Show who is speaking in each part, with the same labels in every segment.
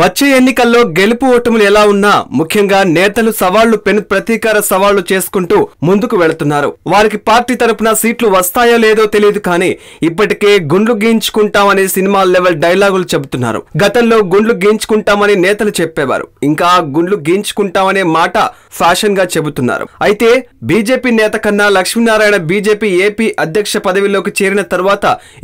Speaker 1: వచ్చే ఎన్నికల్లో గెలుపు ఓటములు ఎలా ఉన్నా ముఖ్యంగా నేతలు సవాళ్లు పెను ప్రతీకార సవాళ్లు చేసుకుంటూ ముందుకు వెళుతున్నారు వారికి పార్టీ తరపున సీట్లు వస్తాయో లేదో తెలియదు కానీ ఇప్పటికే గుండ్లు గీయించుకుంటామని సినిమా లెవెల్ డైలాగులు చెబుతున్నారు గతంలో గుండ్లు గీయించుకుంటామని నేతలు చెప్పేవారు ఇంకా గుండ్లు గీయించుకుంటామనే మాట ఫ్యాషన్ గా చెబుతున్నారు అయితే బీజేపీ నేత కన్నా లక్ష్మీనారాయణ బీజేపీ ఏపీ అధ్యక్ష పదవిలోకి చేరిన తర్వాత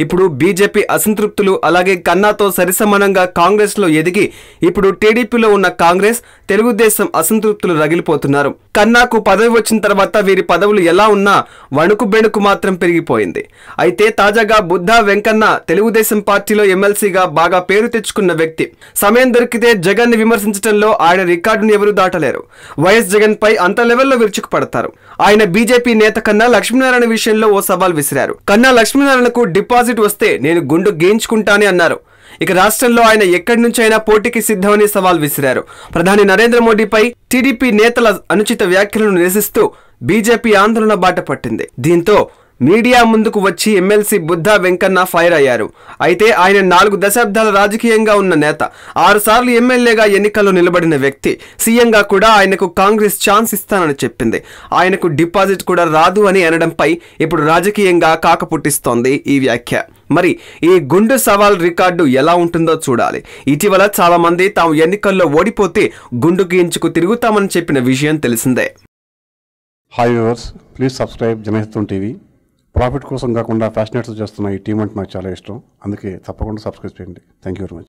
Speaker 1: ఇప్పుడు బీజేపీ అసంతృప్తులు అలాగే కన్నాతో సరిసమానంగా కాంగ్రెస్ లో ఎదిగి ఇప్పుడు టీడీపీలో ఉన్న కాంగ్రెస్ తెలుగుదేశం అసంతృప్తులు రగిలిపోతున్నారు కన్నాకు పదవి వచ్చిన తర్వాత వీరి పదవులు ఎలా ఉన్నా వణుకు బెణుకు మాత్రం పెరిగిపోయింది అయితే తాజాగా బుద్ధ వెంకన్న తెలుగుదేశం పార్టీలో ఎమ్మెల్సీగా బాగా పేరు తెచ్చుకున్న వ్యక్తి సమయం దొరికితే జగన్ ని విమర్శించడంలో ఆయన రికార్డును ఎవరు దాటలేరు వైఎస్ జగన్ పై అంత లెవెల్లో విరుచుకుపడతారు ఆయన బీజేపీ నేత కన్నా లక్ష్మీనారాయణ విషయంలో ఓ సవాల్ విసిరారు కన్నా లక్ష్మీనారాయణకు డిపాజిట్ వస్తే నేను గుండు గేయించుకుంటానే అన్నారు ఇక రాష్ట్రంలో ఆయన ఎక్కడి నుంచైనా పోటీకి సిద్ధమని సవాల్ విసిరారు ప్రధాని నరేంద్ర మోడీపై టీడీపీ నేతల అనుచిత వ్యాఖ్యలను నిరసిస్తూ బీజేపీ ఆందోళన బాట పట్టింది దీంతో మీడియా ముందుకు వచ్చి ఎమ్మెల్సీ బుద్ధ వెంకన్న ఫైర్ అయ్యారు అయితే ఆయన నాలుగు దశాబ్దాల రాజకీయంగా ఉన్న నేత ఆరుసార్లు ఎమ్మెల్యేగా ఎన్నికల్లో నిలబడిన వ్యక్తి సీఎంగా కూడా ఆయనకు కాంగ్రెస్ ఛాన్స్ ఇస్తానని చెప్పింది ఆయనకు డిపాజిట్ కూడా రాదు అని అనడంపై ఇప్పుడు రాజకీయంగా కాకపుట్టిస్తోంది ఈ వ్యాఖ్య మరి ఈ గుండు సవాల్ రికార్డు ఎలా ఉంటుందో చూడాలి ఇటీవల చాలామంది తాము ఎన్నికల్లో ఓడిపోతే గుండు గీయించుకు తిరుగుతామని చెప్పిన విషయం తెలిసిందే
Speaker 2: hi please subscribe Janahitam TV profit కోసం కాకుండా ఫ్యాషనేట్స్ చేస్తున్న ఈ టీం అంటే నాకు చాలా ఇష్టం అందుకే తప్పకుండా సబ్స్క్రైబ్ చేయండి థ్యాంక్ యూ వెరీ మచ్